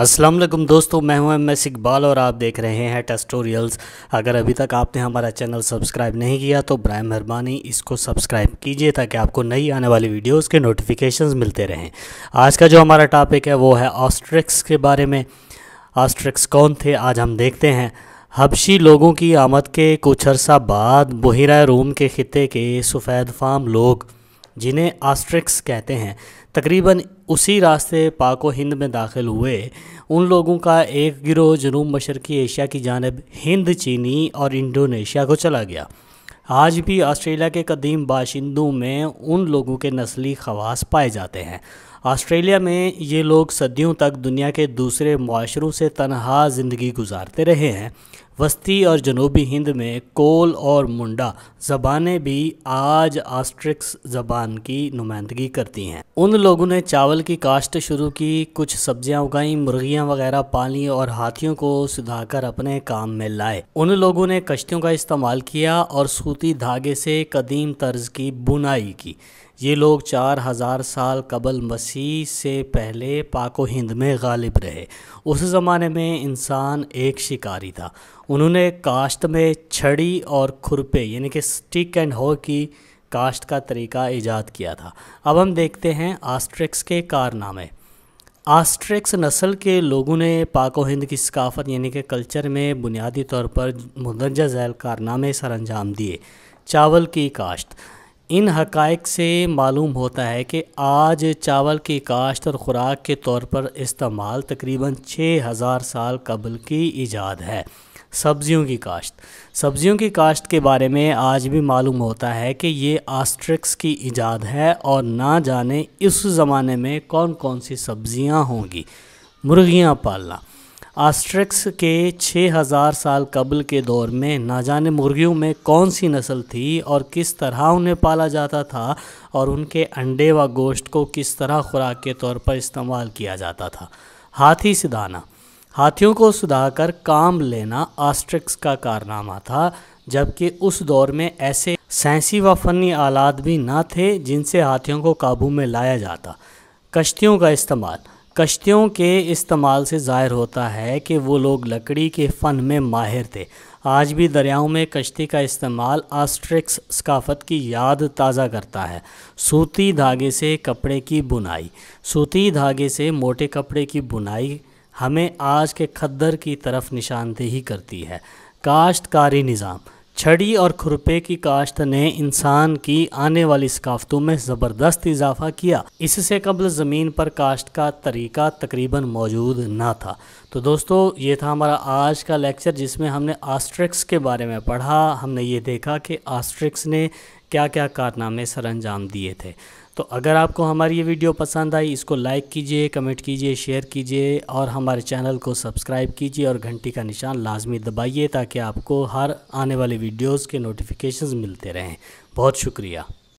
अस्सलाम वालेकुम दोस्तों मैं हूं एम एस इकबाल और आप देख रहे हैं टेस्टोरियल्स अगर अभी तक आपने हमारा चैनल सब्सक्राइब नहीं किया तो ब्राय मेहरबानी इसको सब्सक्राइब कीजिए ताकि आपको नई आने वाली वीडियोस के नोटिफिकेशंस मिलते रहें आज का जो हमारा टॉपिक है वो है ऑस्ट्रिक्स के बारे में ऑस्ट्रिक्स कौन थे आज हम देखते हैं हबशी लोगों की आमद के कुछ अरसा बाद बहिरा रूम के खत्े के सफ़ेद फाम लोग जिन्हें आस्ट्रिक्स कहते हैं तकरीबन उसी रास्ते पाक हिंद में दाखिल हुए उन लोगों का एक गिरोह जनूब मशरक़ी एशिया की जानब हिंद चीनी और इंडोनेशिया को चला गया आज भी ऑस्ट्रेलिया के कदीम बाशिंदों में उन लोगों के नस्ली खवास पाए जाते हैं ऑस्ट्रेलिया में ये लोग सदियों तक दुनिया के दूसरे माशरों से तनहा ज़िंदगी गुजारते रहे हैं वस्ती और जनूबी हिंद में कोल और मुंडा ज़बानें भी आज आस्ट्रिक्स ज़बान की नुमाइंदगी करती हैं उन लोगों ने चावल की काश्त शुरू की कुछ सब्जियां उगाई मुर्गियां वगैरह पाली और हाथियों को सुधाकर अपने काम में लाए उन लोगों ने कश्तियों का इस्तेमाल किया और सूती धागे से कदीम तर्ज की बुनाई की ये लोग चार हज़ार साल कबल मसीह से पहले पाको हिंद में गालिब रहे उस ज़माने में इंसान एक शिकारी था उन्होंने काश्त में छड़ी और खुरपे यानी कि स्टिक एंड हो की काश्त का तरीका ईजाद किया था अब हम देखते हैं आस्ट्रिक्स के कारनामे आस्ट्रिक्स नस्ल के लोगों ने पाको हिंद की सकाफत यानी कि कल्चर में बुनियादी तौर पर मुदरजा झैल कारनामे सर अंजाम दिए चावल की काश्त इन हकाइक से मालूम होता है कि आज चावल की काश्त और ख़ुराक के तौर पर इस्तेमाल तकरीबन छः हज़ार साल कबल की ईजाद है सब्ज़ियों की काश्त सब्ज़ियों की काश्त के बारे में आज भी मालूम होता है कि ये आस्ट्रिक्स की ईजाद है और ना जाने इस ज़माने में कौन कौन सी सब्ज़ियाँ होंगी मुर्गियाँ पालना आस्ट्रिक्स के 6000 साल कबल के दौर में ना जाने मुर्गियों में कौन सी नस्ल थी और किस तरह उन्हें पाला जाता था और उनके अंडे व गोश्त को किस तरह खुराक के तौर पर इस्तेमाल किया जाता था हाथी सिदाना हाथियों को सुधाकर काम लेना आस्ट्रिक्स का कारनामा था जबकि उस दौर में ऐसे सैंसी व फनी आलात भी ना थे जिनसे हाथियों को काबू में लाया जाता कश्तियों का इस्तेमाल कश्तियों के इस्तेमाल से ज़ाहिर होता है कि वो लोग लकड़ी के फ़न में माहिर थे आज भी दरियाओं में कश्ती का इस्तेमाल आस्ट्रिक्स सकाफत की याद ताज़ा करता है सूती धागे से कपड़े की बुनाई सूती धागे से मोटे कपड़े की बुनाई हमें आज के खद्दर की तरफ निशानदेही करती है काश्तकारी निज़ाम छड़ी और खुरपे की काश्त ने इंसान की आने वाली सकाफतों में ज़बरदस्त इजाफा किया इससे कबल ज़मीन पर काश्त का तरीका तकरीबन मौजूद ना था तो दोस्तों ये था हमारा आज का लेक्चर जिसमें हमने आस्ट्रिक्स के बारे में पढ़ा हमने ये देखा कि आस्ट्रिक्स ने क्या क्या कारनामे सर अंजाम दिए थे तो अगर आपको हमारी ये वीडियो पसंद आई इसको लाइक कीजिए कमेंट कीजिए शेयर कीजिए और हमारे चैनल को सब्सक्राइब कीजिए और घंटी का निशान लाजमी दबाइए ताकि आपको हर आने वाले वीडियोज़ के नोटिफिकेशन मिलते रहें बहुत शुक्रिया